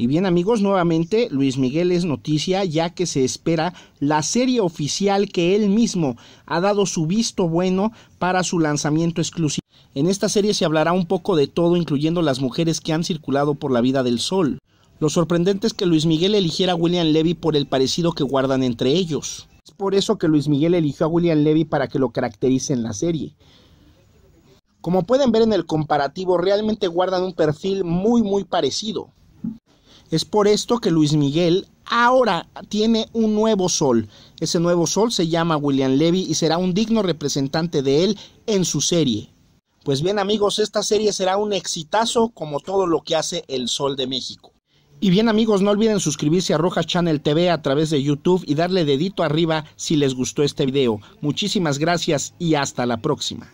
Y bien amigos, nuevamente Luis Miguel es noticia ya que se espera la serie oficial que él mismo ha dado su visto bueno para su lanzamiento exclusivo. En esta serie se hablará un poco de todo, incluyendo las mujeres que han circulado por la vida del sol. Lo sorprendente es que Luis Miguel eligiera a William Levy por el parecido que guardan entre ellos. Es por eso que Luis Miguel eligió a William Levy para que lo caracterice en la serie. Como pueden ver en el comparativo, realmente guardan un perfil muy muy parecido. Es por esto que Luis Miguel ahora tiene un nuevo sol. Ese nuevo sol se llama William Levy y será un digno representante de él en su serie. Pues bien amigos, esta serie será un exitazo como todo lo que hace El Sol de México. Y bien amigos, no olviden suscribirse a Rojas Channel TV a través de YouTube y darle dedito arriba si les gustó este video. Muchísimas gracias y hasta la próxima.